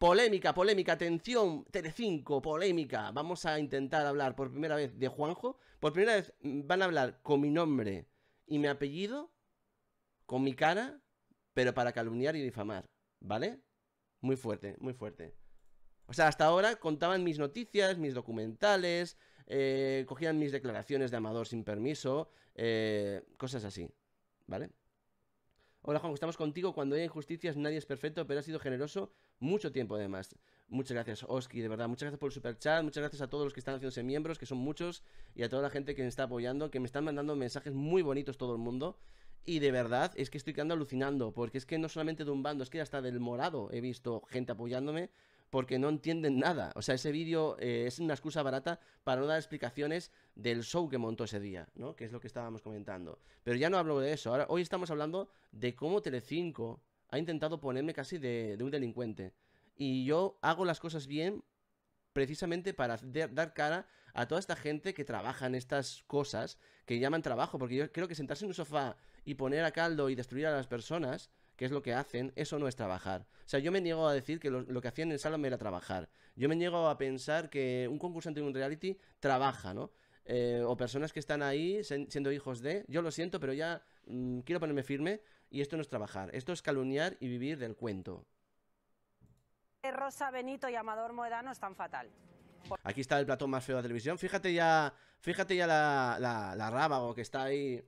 Polémica, polémica, atención, Telecinco, polémica. Vamos a intentar hablar por primera vez de Juanjo. Por primera vez van a hablar con mi nombre y mi apellido, con mi cara, pero para calumniar y difamar, ¿vale? Muy fuerte, muy fuerte. O sea, hasta ahora contaban mis noticias, mis documentales, eh, cogían mis declaraciones de amador sin permiso, eh, cosas así, ¿vale? Hola Juan, estamos contigo. Cuando hay injusticias, nadie es perfecto, pero has sido generoso mucho tiempo además. Muchas gracias, Oski, de verdad. Muchas gracias por el super chat. Muchas gracias a todos los que están haciéndose miembros, que son muchos, y a toda la gente que me está apoyando, que me están mandando mensajes muy bonitos todo el mundo. Y de verdad, es que estoy quedando alucinando, porque es que no solamente de un bando, es que hasta del morado he visto gente apoyándome porque no entienden nada. O sea, ese vídeo eh, es una excusa barata para no dar explicaciones del show que montó ese día, ¿no? Que es lo que estábamos comentando. Pero ya no hablo de eso. Ahora, hoy estamos hablando de cómo Telecinco ha intentado ponerme casi de, de un delincuente. Y yo hago las cosas bien precisamente para dar cara a toda esta gente que trabaja en estas cosas que llaman trabajo, porque yo creo que sentarse en un sofá y poner a caldo y destruir a las personas que es lo que hacen, eso no es trabajar. O sea, yo me niego a decir que lo, que hacían en el salón era trabajar. Yo me niego a pensar que un concursante de un reality trabaja, ¿no? Eh, o personas que están ahí siendo hijos de, yo lo siento, pero ya mm, quiero ponerme firme y esto no es trabajar, esto es calumniar y vivir del cuento. Eh, Rosa Benito y Amador Moedano están fatal. Aquí está el platón más feo de la televisión. Fíjate ya, fíjate ya la, la, la rábago que está ahí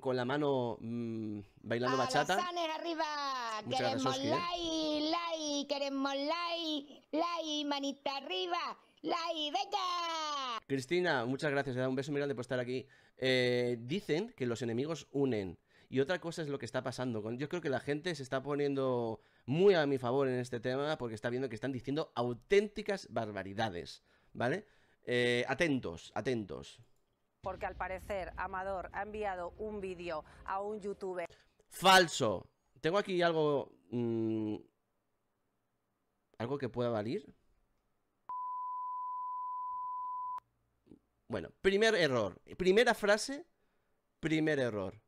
con la mano mm, bailando bachata. arriba! queremos like, like, queremos like, like, manita arriba, like, venga. Cristina, muchas gracias, te da un beso muy grande por estar aquí. Eh, dicen que los enemigos unen. Y otra cosa es lo que está pasando. Yo creo que la gente se está poniendo muy a mi favor en este tema porque está viendo que están diciendo auténticas barbaridades. ¿Vale? Eh, atentos, atentos porque al parecer Amador ha enviado un vídeo a un youtuber. Falso. Tengo aquí algo... Mm, algo que pueda valir? Bueno, primer error. Primera frase, primer error.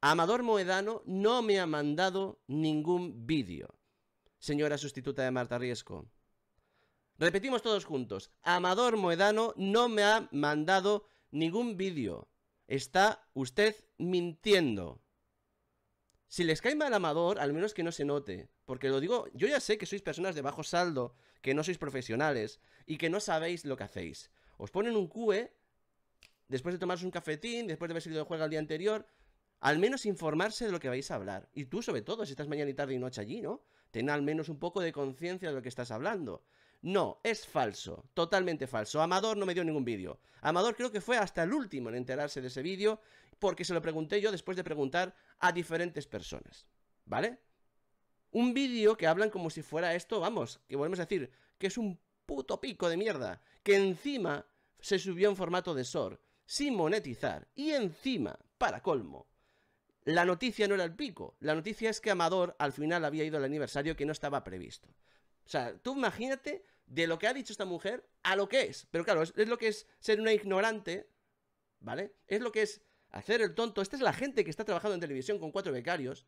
Amador Moedano no me ha mandado ningún vídeo. Señora sustituta de Marta Riesco. Repetimos todos juntos. Amador Moedano no me ha mandado ningún vídeo. Está usted mintiendo. Si les cae mal Amador, al menos que no se note. Porque lo digo, yo ya sé que sois personas de bajo saldo, que no sois profesionales y que no sabéis lo que hacéis. Os ponen un QE, después de tomaros un cafetín, después de haber salido de juego el día anterior, al menos informarse de lo que vais a hablar. Y tú, sobre todo, si estás mañana y tarde y noche allí, ¿no? Ten al menos un poco de conciencia de lo que estás hablando. No, es falso, totalmente falso. Amador no me dio ningún vídeo. Amador creo que fue hasta el último en enterarse de ese vídeo porque se lo pregunté yo después de preguntar a diferentes personas. ¿Vale? Un vídeo que hablan como si fuera esto, vamos, que volvemos a decir, que es un puto pico de mierda, que encima se subió en formato de SOR, sin monetizar, y encima, para colmo, la noticia no era el pico, la noticia es que Amador al final había ido al aniversario que no estaba previsto. O sea, tú imagínate de lo que ha dicho esta mujer a lo que es. Pero claro, es, lo que es ser una ignorante, ¿vale? Es lo que es hacer el tonto. Esta es la gente que está trabajando en televisión con cuatro becarios.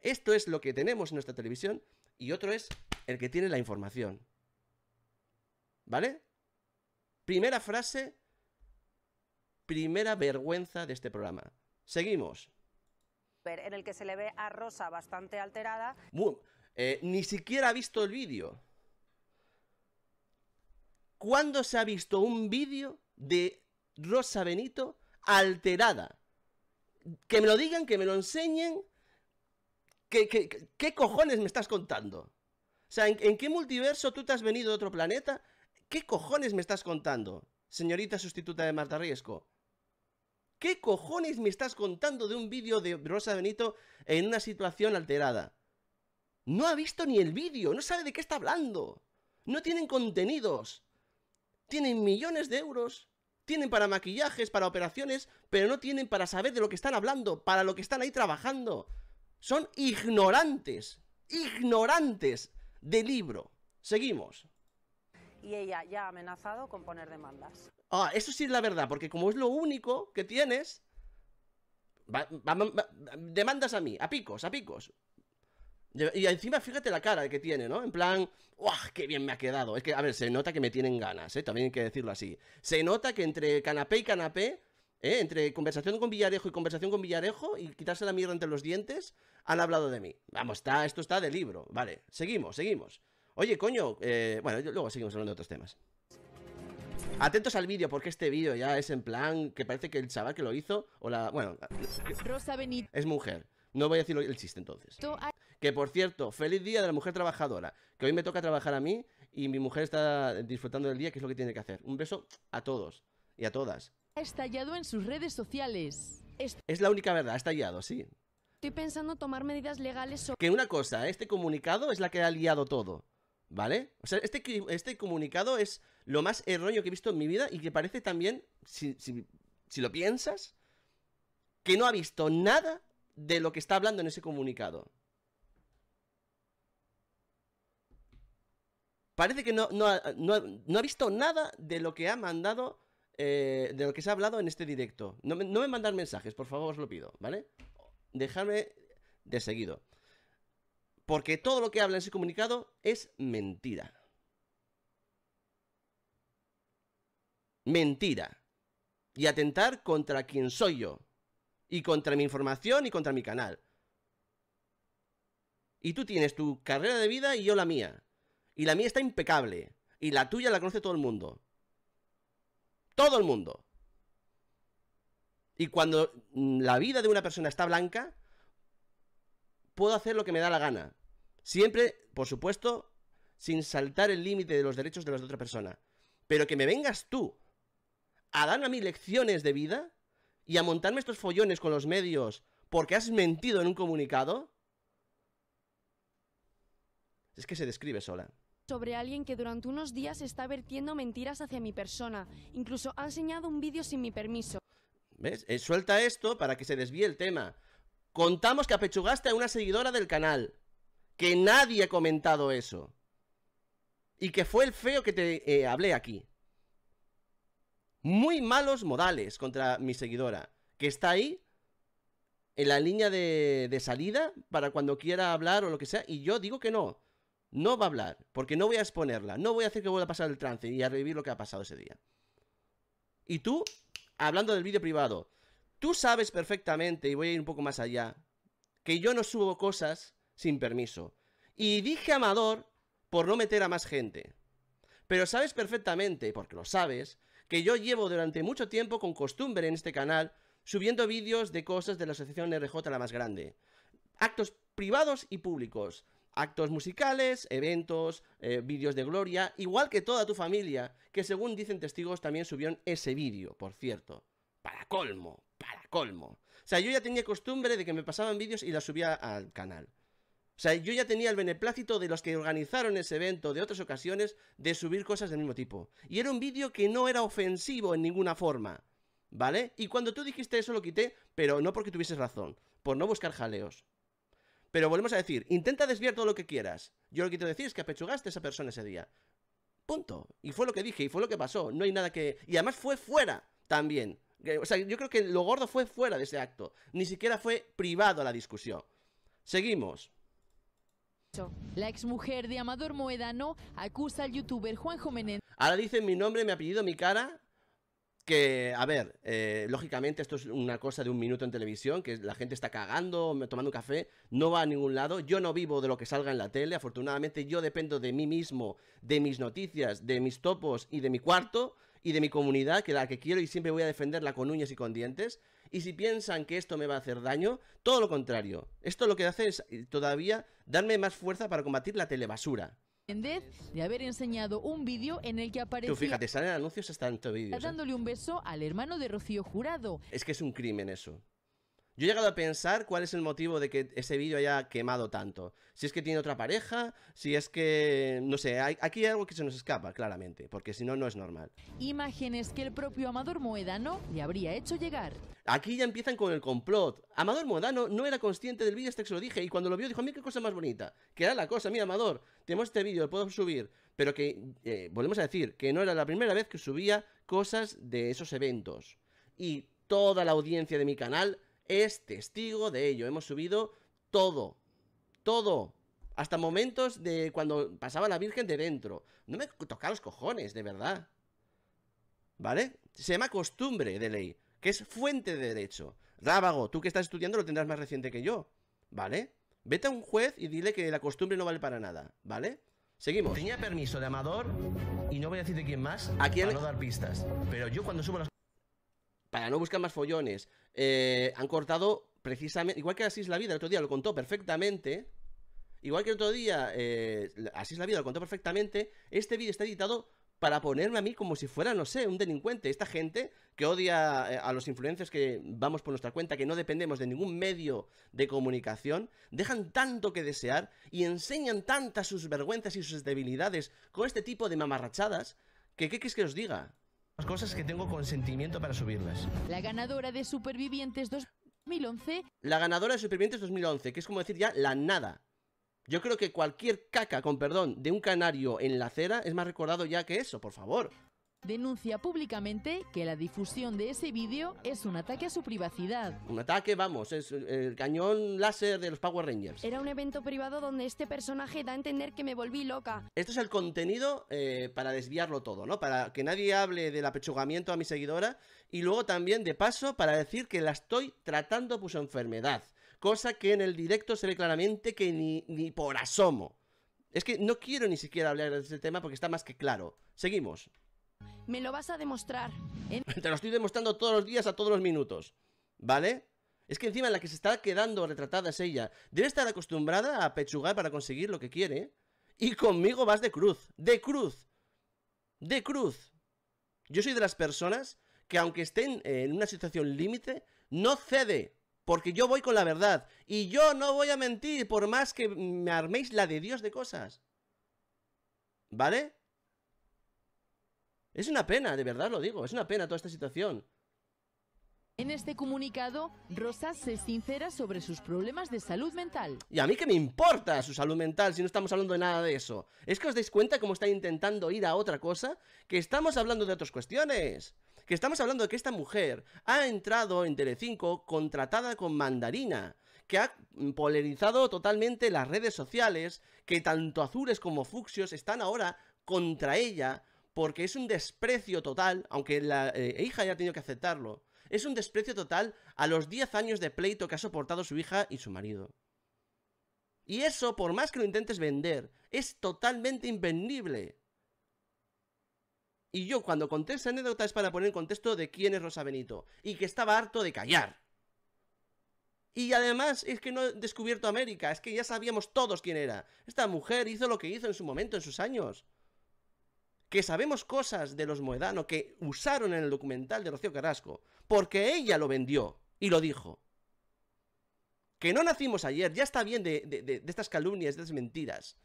Esto es lo que tenemos en nuestra televisión y otro es el que tiene la información. ¿Vale? Primera frase, primera vergüenza de este programa. Seguimos. En el que se le ve a Rosa bastante alterada. Muy, eh, ni siquiera ha visto el vídeo. ¿Cuándo se ha visto un vídeo de Rosa Benito alterada? Que me lo digan, que me lo enseñen. ¿Qué, cojones me estás contando? O sea, ¿en, ¿en qué multiverso tú te has venido de otro planeta? ¿Qué cojones me estás contando, señorita sustituta de Marta Riesco? ¿Qué cojones me estás contando de un vídeo de Rosa Benito en una situación alterada? No ha visto ni el vídeo, no sabe de qué está hablando. No tienen contenidos. Tienen millones de euros. Tienen para maquillajes, para operaciones, pero no tienen para saber de lo que están hablando, para lo que están ahí trabajando. Son ignorantes. Ignorantes de libro. Seguimos. Y ella ya ha amenazado con poner demandas. Ah, eso sí es la verdad, porque como es lo único que tienes, demandas a mí, a picos, a picos. Y encima fíjate la cara que tiene, ¿no? En plan, ¡guau! ¡Qué bien me ha quedado! Es que, a ver, se nota que me tienen ganas, ¿eh? También hay que decirlo así. Se nota que entre canapé y canapé, ¿eh? Entre conversación con Villarejo y conversación con Villarejo y quitarse la mierda entre los dientes, han hablado de mí. Vamos, está, esto está de libro. Vale, seguimos, seguimos. Oye, coño, eh, bueno, luego seguimos hablando de otros temas. Atentos al vídeo, porque este vídeo ya es en plan que parece que el chaval que lo hizo, o la. Bueno. Rosa Benito. Es mujer. No voy a decir el chiste entonces. Que por cierto, feliz día de la mujer trabajadora. Que hoy me toca trabajar a mí y mi mujer está disfrutando del día, que es lo que tiene que hacer. Un beso a todos y a todas. Ha estallado en sus redes sociales. Es, la única verdad, ha estallado, sí. Estoy pensando tomar medidas legales sobre... Que una cosa, este comunicado es la que ha liado todo. ¿Vale? O sea, este, este, comunicado es lo más erróneo que he visto en mi vida y que parece también, si lo piensas, que no ha visto nada de lo que está hablando en ese comunicado. parece que no, no, ha, visto nada de lo que ha mandado, eh, de lo que se ha hablado en este directo. No me, no mandar mensajes, por favor, os lo pido, ¿vale? Dejadme de seguido. Porque todo lo que habla en ese comunicado es mentira. Mentira. Y atentar contra quien soy yo. Y contra mi información y contra mi canal. Y tú tienes tu carrera de vida y yo la mía. Y la mía está impecable. Y la tuya la conoce todo el mundo. Todo el mundo. Y cuando mm, la vida de una persona está blanca, puedo hacer lo que me da la gana. Siempre, por supuesto, sin saltar el límite de los derechos de la otra persona. Pero que me vengas tú a darme a mí lecciones de vida y a montarme estos follones con los medios porque has mentido en un comunicado, es que se describe sola sobre alguien que durante unos días está vertiendo mentiras hacia mi persona. Incluso ha enseñado un vídeo sin mi permiso. ¿Ves? Eh, suelta esto para que se desvíe el tema. Contamos que apechugaste a una seguidora del canal. Que nadie ha comentado eso. Y que fue el feo que te eh, hablé aquí. Muy malos modales contra mi seguidora. Que está ahí en la línea de salida para cuando quiera hablar o lo que sea. Y yo digo que no. No va a hablar, porque no voy a exponerla, no voy a hacer que vuelva a pasar el trance y a revivir lo que ha pasado ese día. Y tú, hablando del vídeo privado, tú sabes perfectamente, y voy a ir un poco más allá, que yo no subo cosas sin permiso. Y dije Amador por no meter a más gente. Pero sabes perfectamente, porque lo sabes, que yo llevo durante mucho tiempo con costumbre en este canal subiendo vídeos de cosas de la asociación RJ la más grande. Actos privados y públicos, actos musicales, eventos, eh, vídeos de gloria, igual que toda tu familia, que según dicen testigos también subieron ese vídeo, por cierto. Para colmo, para colmo. O sea, yo ya tenía costumbre de que me pasaban vídeos y los subía al canal. O sea, yo ya tenía el beneplácito de los que organizaron ese evento de otras ocasiones de subir cosas del mismo tipo. Y era un vídeo que no era ofensivo en ninguna forma. ¿Vale? Y cuando tú dijiste eso lo quité, pero no porque tuvieses razón, por no buscar jaleos. Pero volvemos a decir, intenta desviar todo lo que quieras. Yo lo que quiero decir es que apechugaste a esa persona ese día. Punto. Y fue lo que dije, y fue lo que pasó. No hay nada que... Y además fue fuera también. O sea, yo creo que lo gordo fue fuera de ese acto. Ni siquiera fue privado a la discusión. Seguimos. La exmujer de Amador Moedano acusa al youtuber Juanjo Ahora dicen mi nombre, mi apellido, mi cara que, a ver, eh, lógicamente esto es una cosa de un minuto en televisión, que la gente está cagando, tomando café, no va a ningún lado, yo no vivo de lo que salga en la tele, afortunadamente yo dependo de mí mismo, de mis noticias, de mis topos y de mi cuarto y de mi comunidad, que es la que quiero y siempre voy a defenderla con uñas y con dientes. Y si piensan que esto me va a hacer daño, todo lo contrario. Esto lo que hace es eh, todavía darme más fuerza para combatir la telebasura de haber enseñado un vídeo en el que aparece, Tú fíjate, salen anuncios hasta en tu vídeo. Dándole ¿eh? un beso al hermano de Rocío Jurado. Es que es un crimen eso. Yo he llegado a pensar cuál es el motivo de que ese vídeo haya quemado tanto. Si es que tiene otra pareja, si es que... No sé, aquí hay algo que se nos escapa, claramente, porque si no, no es normal. Imágenes que el propio Amador Moedano le habría hecho llegar. Aquí ya empiezan con el complot. Amador Moedano no era consciente del vídeo este, que se lo dije, y cuando lo vio dijo, a mí qué cosa más bonita. Que era la cosa, mira Amador, tenemos este vídeo, lo puedo subir. Pero que, eh, volvemos a decir, que no era la primera vez que subía cosas de esos eventos. Y toda la audiencia de mi canal es testigo de ello. Hemos subido todo, todo. Hasta momentos de cuando pasaba la Virgen de dentro. No me toca los cojones, de verdad. ¿Vale? Se llama costumbre de ley, que es fuente de derecho. Rábago, tú que estás estudiando lo tendrás más reciente que yo. ¿Vale? Vete a un juez y dile que la costumbre no vale para nada. ¿Vale? Seguimos. Tenía permiso de Amador y no voy a decir de quién más Aquí no dar pistas. Pero yo cuando subo las para no buscar más follones, eh, han cortado precisamente, igual que así es la vida, el otro día lo contó perfectamente, igual que el otro día eh, así es la vida, lo contó perfectamente, este vídeo está editado para ponerme a mí como si fuera, no sé, un delincuente. Esta gente que odia eh, a los influencers que vamos por nuestra cuenta, que no dependemos de ningún medio de comunicación, dejan tanto que desear y enseñan tantas sus vergüenzas y sus debilidades con este tipo de mamarrachadas, que ¿qué quieres que os diga? cosas que tengo consentimiento para subirlas. La ganadora de Supervivientes 2011. La ganadora de Supervivientes 2011, que es como decir ya la nada. Yo creo que cualquier caca, con perdón, de un canario en la acera es más recordado ya que eso, por favor denuncia públicamente que la difusión de ese vídeo es un ataque a su privacidad. Un ataque, vamos, es el cañón láser de los Power Rangers. Era un evento privado donde este personaje da a entender que me volví loca. Esto es el contenido eh, para desviarlo todo, ¿no? Para que nadie hable del apechugamiento a mi seguidora y luego también de paso para decir que la estoy tratando por su enfermedad. Cosa que en el directo se ve claramente que ni, ni por asomo. Es que no quiero ni siquiera hablar de este tema porque está más que claro. Seguimos. Me lo vas a demostrar. Te lo estoy demostrando todos los días a todos los minutos. ¿Vale? Es que encima la que se está quedando retratada es ella. Debe estar acostumbrada a pechugar para conseguir lo que quiere. Y conmigo vas de cruz. De cruz. De cruz. Yo soy de las personas que aunque estén en una situación límite, no cede. Porque yo voy con la verdad. Y yo no voy a mentir por más que me arméis la de Dios de cosas. ¿Vale? Es una pena, de verdad lo digo, es una pena toda esta situación. En este comunicado, Rosas se sincera sobre sus problemas de salud mental. Y a mí qué me importa su salud mental si no estamos hablando de nada de eso. Es que os dais cuenta cómo está intentando ir a otra cosa, que estamos hablando de otras cuestiones. Que estamos hablando de que esta mujer ha entrado en Telecinco contratada con Mandarina, que ha polarizado totalmente las redes sociales, que tanto azules como Fuxios están ahora contra ella porque es un desprecio total, aunque la eh, hija ha tenido que aceptarlo, es un desprecio total a los 10 años de pleito que ha soportado su hija y su marido. Y eso, por más que lo intentes vender, es totalmente invendible. Y yo cuando conté esa anécdota es para poner en contexto de quién es Rosa Benito y que estaba harto de callar. Y además es que no he descubierto América, es que ya sabíamos todos quién era. Esta mujer hizo lo que hizo en su momento, en sus años que sabemos cosas de los Moedano que usaron en el documental de Rocío Carrasco, porque ella lo vendió y lo dijo. Que no nacimos ayer, ya está bien de, estas calumnias, de estas mentiras.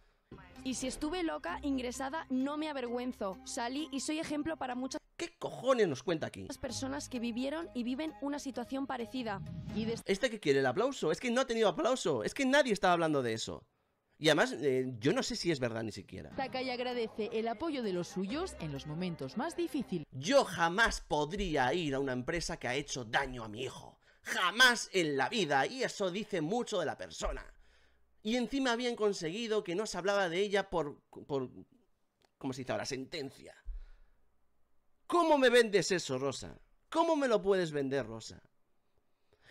Y si estuve loca, ingresada, no me avergüenzo. Salí y soy ejemplo para muchas... ¿Qué cojones nos cuenta aquí? Las personas que vivieron y viven una situación parecida. Y ¿Este que quiere el aplauso? Es que no ha tenido aplauso. Es que nadie estaba hablando de eso. Y además, eh, yo no sé si es verdad ni siquiera. Takai agradece el apoyo de los suyos en los momentos más difíciles. Yo jamás podría ir a una empresa que ha hecho daño a mi hijo. Jamás en la vida. Y eso dice mucho de la persona. Y encima habían conseguido que no se hablaba de ella por... por ¿Cómo se dice ahora? Sentencia. ¿Cómo me vendes eso, Rosa? ¿Cómo me lo puedes vender, Rosa?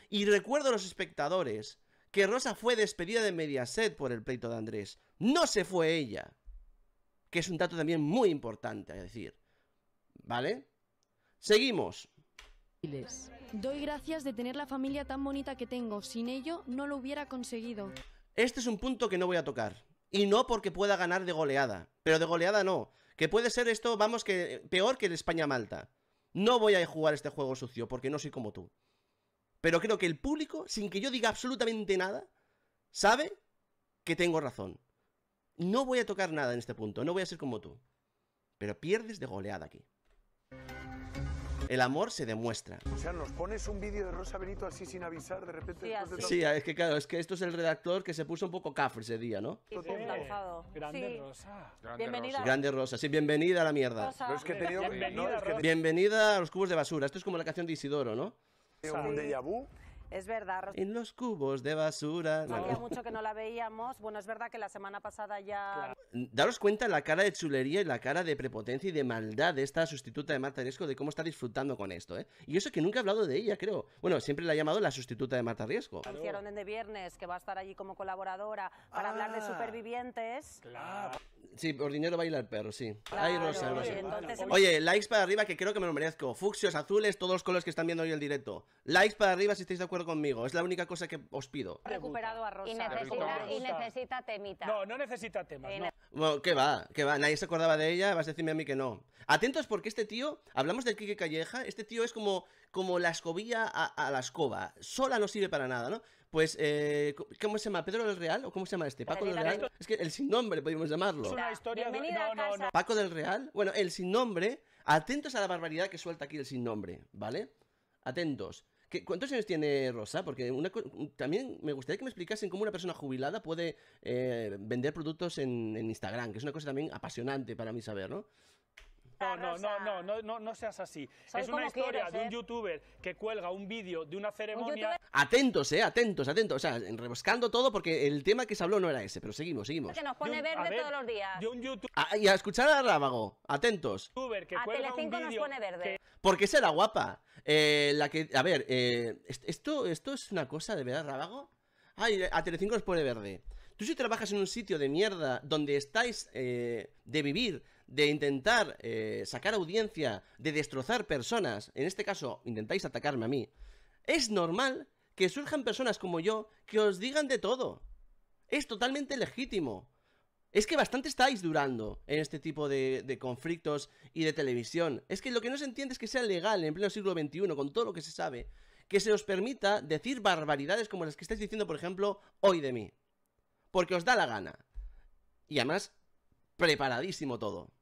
Y recuerdo a los espectadores que Rosa fue despedida de Mediaset por el pleito de Andrés. No se fue ella. Que es un dato también muy importante a decir. ¿Vale? Seguimos. Doy gracias de tener la familia tan bonita que tengo. Sin ello no lo hubiera conseguido. Este es un punto que no voy a tocar. Y no porque pueda ganar de goleada. Pero de goleada no. Que puede ser esto, vamos, que peor que el España-Malta. No voy a jugar este juego sucio porque no soy como tú. Pero creo que el público, sin que yo diga absolutamente nada, sabe que tengo razón. No voy a tocar nada en este punto, no voy a ser como tú. Pero pierdes de goleada aquí. El amor se demuestra. O sea, nos pones un vídeo de Rosa Benito así sin avisar de repente. Sí, sí, es que claro, es que esto es el redactor que se puso un poco cafre ese día, ¿no? Grande Rosa. bienvenida. sí, bienvenida a la mierda. bienvenida a los cubos de basura. Esto es como la canción de Isidoro, ¿no? sí. un es verdad. En los cubos de basura. No. mucho que no la veíamos. Bueno, es verdad que la semana pasada ya. Daros cuenta la cara de chulería y la cara de prepotencia y de maldad de esta sustituta de Marta Riesgo de cómo está disfrutando con esto, ¿eh? Y eso que nunca he hablado de ella, creo. Bueno, siempre la he llamado la sustituta de Marta Riesco. Claro. Hicieron en de viernes, que va a estar allí como colaboradora para hablar de ah. supervivientes. Claro. Sí, por dinero baila el perro, sí. Ay, Rosa, Oye, likes para arriba, que creo que me lo merezco. Fucsias, azules, todos los colores que están viendo hoy el directo. Likes para arriba si estáis de acuerdo conmigo. Es la única cosa que os pido. Recuperado a Y necesita, temita. No, no necesita temita eh, Bueno, ¿qué va? ¿Qué va? Nadie se acordaba de ella. Vas a decirme a mí que no. Atentos porque este tío, hablamos del Quique Calleja, este tío es como, como la escobilla a, la escoba. Sola no sirve para nada, ¿no? Pues, eh, ¿cómo se llama? ¿Pedro del Real? ¿O cómo se llama este? ¿Paco del Real? Es que el sin nombre, podemos llamarlo. Es una historia ¿Paco del Real? Bueno, el sin nombre. Atentos a la barbaridad que suelta aquí el sin nombre, ¿vale? Atentos. ¿Cuántos años tiene Rosa? Porque también me gustaría que me explicasen cómo una persona jubilada puede eh, vender productos en, en Instagram, que es una cosa también apasionante para mí saber, ¿no? No, no, no, no, no, no, seas así. es una historia de un eh? youtuber que cuelga un vídeo de una ceremonia. atentos, eh, atentos, atentos. O sea, rebuscando todo porque el tema que se habló no era ese, pero seguimos, seguimos. Que nos pone verde todos los días. Ah, y a escuchar a Rábago, atentos. a Telecinco nos pone verde. Porque será guapa. Eh, la que. A ver, eh, esto, esto es una cosa de verdad, Rábago. Ay, a Telecinco nos pone verde. Tú si trabajas en un sitio de mierda donde estáis de vivir de intentar eh, sacar audiencia, de destrozar personas, en este caso intentáis atacarme a mí, es normal que surjan personas como yo que os digan de todo. Es totalmente legítimo. Es que bastante estáis durando en este tipo de, de, conflictos y de televisión. Es que lo que no se entiende es que sea legal en pleno siglo XXI, con todo lo que se sabe, que se os permita decir barbaridades como las que estáis diciendo, por ejemplo, hoy de mí. Porque os da la gana. Y además, preparadísimo todo.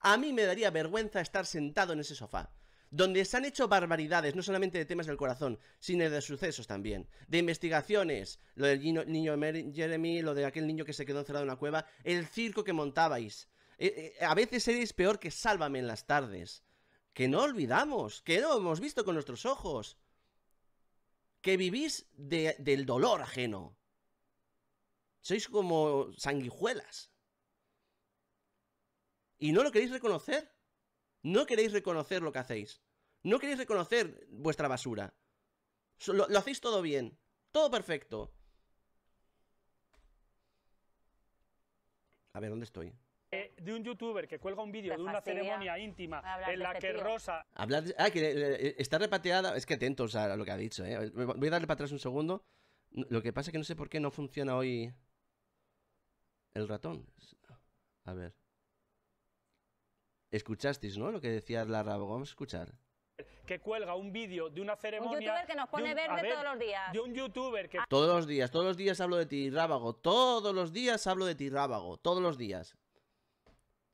A mí me daría vergüenza estar sentado en ese sofá, donde se han hecho barbaridades, no solamente de temas del corazón, sino de sucesos también, de investigaciones, lo del niño, Jeremy, lo de aquel niño que se quedó encerrado en una cueva, el circo que montabais. Eh, eh, a veces seréis peor que Sálvame en las tardes. Que no olvidamos, que no hemos visto con nuestros ojos. Que vivís del dolor ajeno. Sois como sanguijuelas. Y no lo queréis reconocer. No queréis reconocer lo que hacéis. No queréis reconocer vuestra basura. Lo, hacéis todo bien. Todo perfecto. A ver, ¿dónde estoy? Eh, de un youtuber que cuelga un vídeo de una ceremonia íntima en la este que Rosa... Ah, que eh, eh, está repateada... Es que atentos a lo que ha dicho, Voy a darle para atrás un segundo. Lo que pasa es que no sé por qué no funciona hoy el ratón. A ver. Escuchasteis, ¿no? Lo que decía Rábago? Vamos a escuchar que cuelga un vídeo de una ceremonia. Un youtuber que nos pone verde todos los días. De un youtuber que. Todos los días, todos los días hablo de ti, Rábago. Todos los días hablo de ti, Rábago. Todos los días.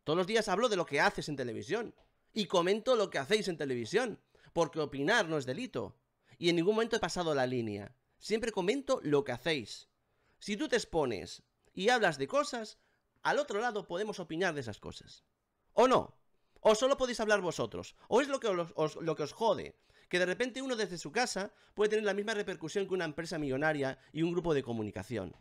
Todos los días hablo de lo que haces en televisión. Y comento lo que hacéis en televisión. Porque opinar no es delito. Y en ningún momento he pasado la línea. Siempre comento lo que hacéis. Si tú te expones y hablas de cosas, al otro lado podemos opinar de esas cosas. ¿O no? O solo podéis hablar vosotros. O es lo que os, lo que os jode. Que de repente uno desde su casa puede tener la misma repercusión que una empresa millonaria y un grupo de comunicación.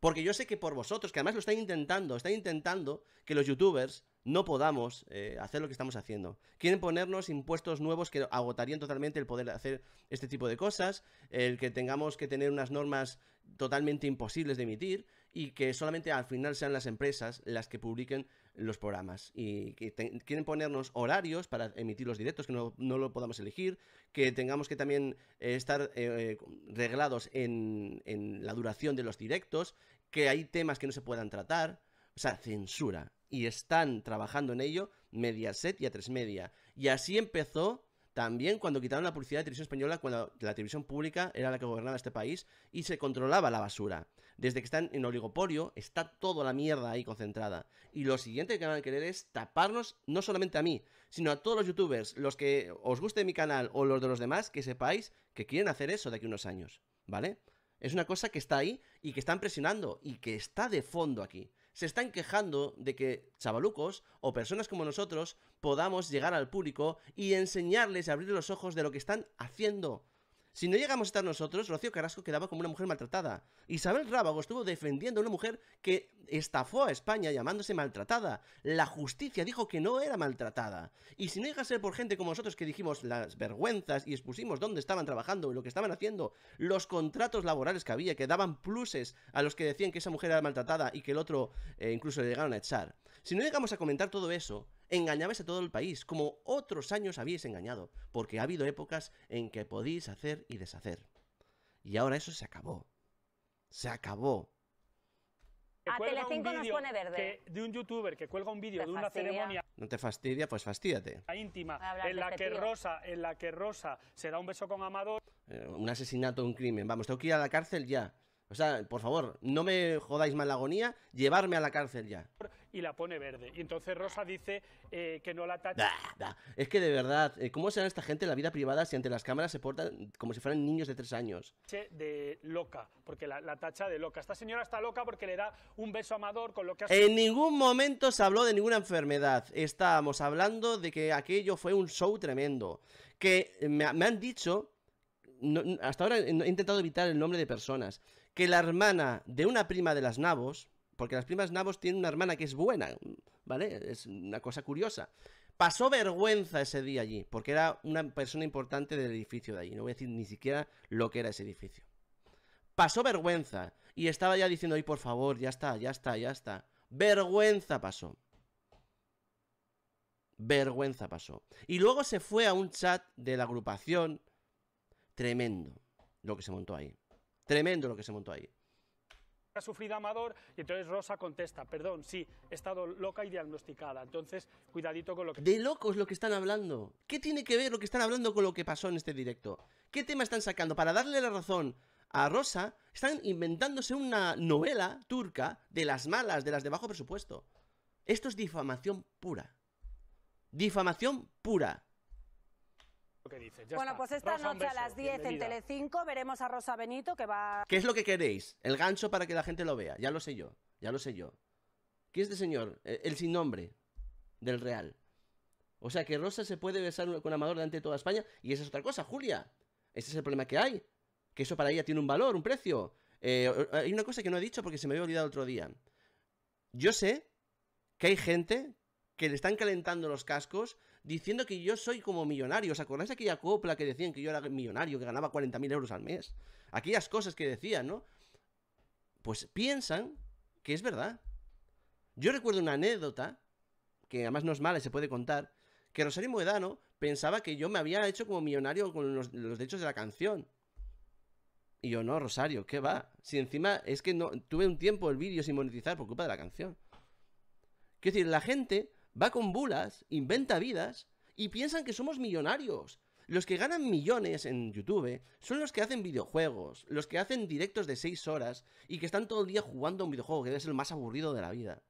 Porque yo sé que por vosotros, que además lo están intentando, están intentando que los youtubers no podamos eh, hacer lo que estamos haciendo. Quieren ponernos impuestos nuevos que agotarían totalmente el poder de hacer este tipo de cosas, el que tengamos que tener unas normas totalmente imposibles de emitir y que solamente al final sean las empresas las que publiquen los programas y que quieren ponernos horarios para emitir los directos que no, no lo podamos elegir, que tengamos que también eh, estar eh, eh, reglados en, en la duración de los directos, que hay temas que no se puedan tratar, o sea, censura. Y están trabajando en ello Mediaset y a tres Media. Y así empezó también cuando quitaron la publicidad de televisión española, cuando la televisión pública era la que gobernaba este país y se controlaba la basura desde que están en oligopolio, está toda la mierda ahí concentrada. Y lo siguiente que van a querer es taparnos, no solamente a mí, sino a todos los youtubers, los que os guste mi canal o los de los demás, que sepáis que quieren hacer eso de aquí unos años, ¿vale? Es una cosa que está ahí y que están presionando y que está de fondo aquí. Se están quejando de que chavalucos o personas como nosotros podamos llegar al público y enseñarles a abrir los ojos de lo que están haciendo. Si no llegamos a estar nosotros, Rocío Carrasco quedaba como una mujer maltratada. Isabel Rábago estuvo defendiendo a una mujer que estafó a España llamándose maltratada. La justicia dijo que no era maltratada. Y si no llega a ser por gente como nosotros que dijimos las vergüenzas y expusimos dónde estaban trabajando, y lo que estaban haciendo, los contratos laborales que había, que daban pluses a los que decían que esa mujer era maltratada y que el otro eh, incluso le llegaron a echar. Si no llegamos a comentar todo eso, engañabais a todo el país, como otros años habíais engañado, porque ha habido épocas en que podéis hacer y deshacer. Y ahora eso se acabó. Se acabó. A Telecinco nos pone verde. de un youtuber que cuelga un vídeo de una ceremonia. No te fastidia, pues fastídate. Íntima, en la que Rosa, en la que Rosa se da un beso con Amador. Eh, un asesinato, un crimen. Vamos, tengo que ir a la cárcel ya. O sea, por favor, no me jodáis más la agonía, llevarme a la cárcel ya y la pone verde. Y entonces Rosa dice eh, que no la tacha. Es que de verdad, eh, ¿cómo será esta gente la vida privada si ante las cámaras se portan como si fueran niños de tres años? De loca, porque la, tacha de loca. Esta señora está loca porque le da un beso amador con lo que En ningún momento se habló de ninguna enfermedad. Estábamos hablando de que aquello fue un show tremendo. Que eh, me, han dicho hasta ahora he intentado evitar el nombre de personas, que la hermana de una prima de las Navos, porque las primas Nabos tienen una hermana que es buena, ¿vale? Es una cosa curiosa. Pasó vergüenza ese día allí, porque era una persona importante del edificio de allí. No voy a decir ni siquiera lo que era ese edificio. Pasó vergüenza y estaba ya diciendo, ay, por favor, ya está, ya está, ya está. Vergüenza pasó. Vergüenza pasó. Y luego se fue a un chat de la agrupación. Tremendo lo que se montó ahí. Tremendo lo que se montó ahí ha sufrido Amador y entonces Rosa contesta, perdón, sí, he estado loca y diagnosticada. Entonces, cuidadito con lo que... De locos lo que están hablando. ¿Qué tiene que ver lo que están hablando con lo que pasó en este directo? ¿Qué tema están sacando? Para darle la razón a Rosa, están inventándose una novela turca de las malas, de las de bajo presupuesto. Esto es difamación pura. Difamación pura que dices. bueno, pues esta noche a las 10 en Telecinco veremos a Rosa Benito que va... ¿Qué es lo que queréis? El gancho para que la gente lo vea. Ya lo sé yo, ya lo sé yo. ¿Qué es este señor? Eh, el, sin nombre del Real. O sea que Rosa se puede besar con Amador delante de toda España y esa es otra cosa, Julia. Ese es el problema que hay. Que eso para ella tiene un valor, un precio. Eh, hay una cosa que no he dicho porque se me había olvidado otro día. Yo sé que hay gente que le están calentando los cascos diciendo que yo soy como millonario. ¿Os acordáis de aquella copla que decían que yo era millonario, que ganaba 40.000 euros al mes? Aquellas cosas que decían, ¿no? Pues piensan que es verdad. Yo recuerdo una anécdota, que además no es mala y se puede contar, que Rosario Moedano pensaba que yo me había hecho como millonario con los, derechos de la canción. Y yo, no, Rosario, ¿qué va? Si encima es que no tuve un tiempo el vídeo sin monetizar por culpa de la canción. Quiero decir, la gente va con bulas, inventa vidas y piensan que somos millonarios. Los que ganan millones en YouTube son los que hacen videojuegos, los que hacen directos de 6 horas y que están todo el día jugando a un videojuego que debe ser el más aburrido de la vida.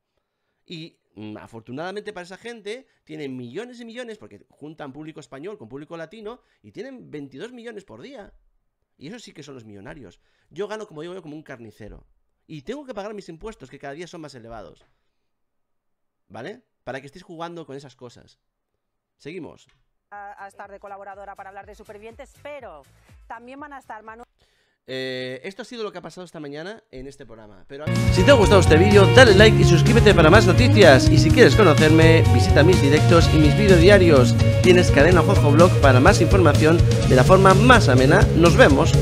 Y mm, afortunadamente para esa gente, tienen millones y millones porque juntan público español con público latino y tienen 22 millones por día. Y eso sí que son los millonarios. Yo gano, como digo yo, como un carnicero. Y tengo que pagar mis impuestos, que cada día son más elevados. ¿Vale? para que estés jugando con esas cosas. Seguimos. A, colaboradora para hablar de supervivientes, pero también van a estar Manu. Eh, esto ha sido lo que ha pasado esta mañana en este programa. Pero... Si te ha gustado este vídeo, dale like y suscríbete para más noticias. Y si quieres conocerme, visita mis directos y mis vídeos diarios. Tienes cadena Jojo Blog para más información de la forma más amena. Nos vemos.